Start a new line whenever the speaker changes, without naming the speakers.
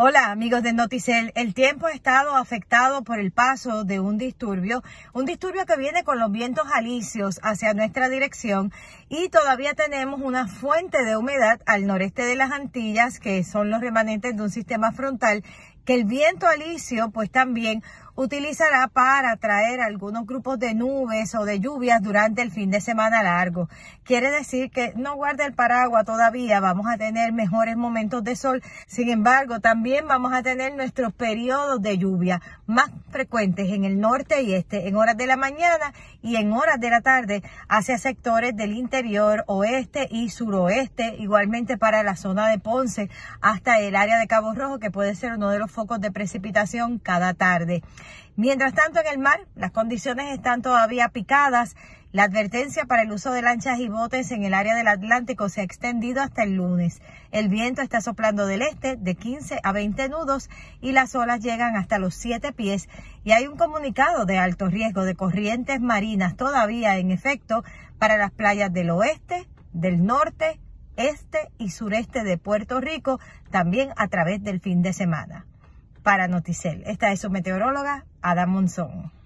Hola amigos de Noticel, el tiempo ha estado afectado por el paso de un disturbio, un disturbio que viene con los vientos alisios hacia nuestra dirección y todavía tenemos una fuente de humedad al noreste de las Antillas que son los remanentes de un sistema frontal que el viento alisio pues también utilizará para traer algunos grupos de nubes o de lluvias durante el fin de semana largo. Quiere decir que no guarda el paraguas todavía, vamos a tener mejores momentos de sol, sin embargo también vamos a tener nuestros periodos de lluvia más frecuentes en el norte y este, en horas de la mañana y en horas de la tarde hacia sectores del interior oeste y suroeste, igualmente para la zona de Ponce hasta el área de Cabo Rojo que puede ser uno de los focos de precipitación cada tarde. Mientras tanto, en el mar, las condiciones están todavía picadas. La advertencia para el uso de lanchas y botes en el área del Atlántico se ha extendido hasta el lunes. El viento está soplando del este de 15 a 20 nudos y las olas llegan hasta los 7 pies. Y hay un comunicado de alto riesgo de corrientes marinas todavía en efecto para las playas del oeste, del norte, este y sureste de Puerto Rico, también a través del fin de semana para Noticel. Esta es su meteoróloga, Adam Monzón.